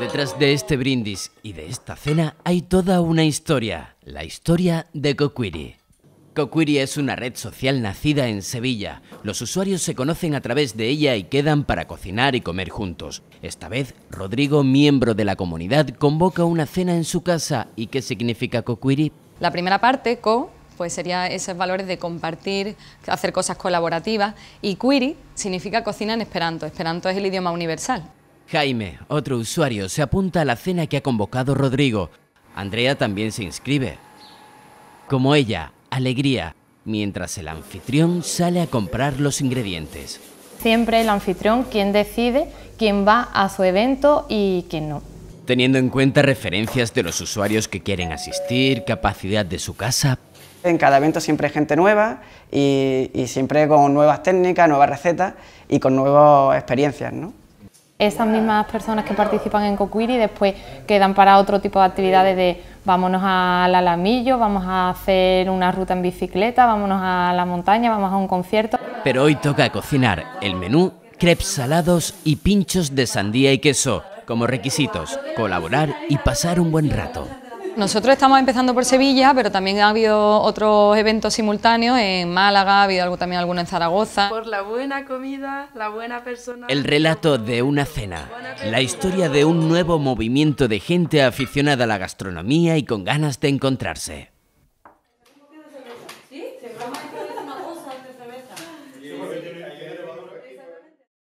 Detrás de este brindis y de esta cena hay toda una historia, la historia de Coquiri. Coquiri es una red social nacida en Sevilla. Los usuarios se conocen a través de ella y quedan para cocinar y comer juntos. Esta vez, Rodrigo, miembro de la comunidad, convoca una cena en su casa. ¿Y qué significa Coquiri? La primera parte, co, pues sería esos valores de compartir, hacer cosas colaborativas. Y quiri significa cocina en esperanto. Esperanto es el idioma universal. Jaime, otro usuario, se apunta a la cena que ha convocado Rodrigo. Andrea también se inscribe. Como ella, alegría, mientras el anfitrión sale a comprar los ingredientes. Siempre el anfitrión quien decide quién va a su evento y quién no. Teniendo en cuenta referencias de los usuarios que quieren asistir, capacidad de su casa. En cada evento siempre hay gente nueva y, y siempre con nuevas técnicas, nuevas recetas y con nuevas experiencias. ¿no? esas mismas personas que participan en Coquiri después quedan para otro tipo de actividades de vámonos al Alamillo, vamos a hacer una ruta en bicicleta, vámonos a la montaña, vamos a un concierto. Pero hoy toca cocinar el menú, crepes salados y pinchos de sandía y queso. Como requisitos, colaborar y pasar un buen rato. Nosotros estamos empezando por Sevilla, pero también ha habido otros eventos simultáneos en Málaga, ha habido algo, también alguno en Zaragoza. Por la buena comida, la buena persona. El relato de una cena, la historia de un nuevo movimiento de gente aficionada a la gastronomía y con ganas de encontrarse.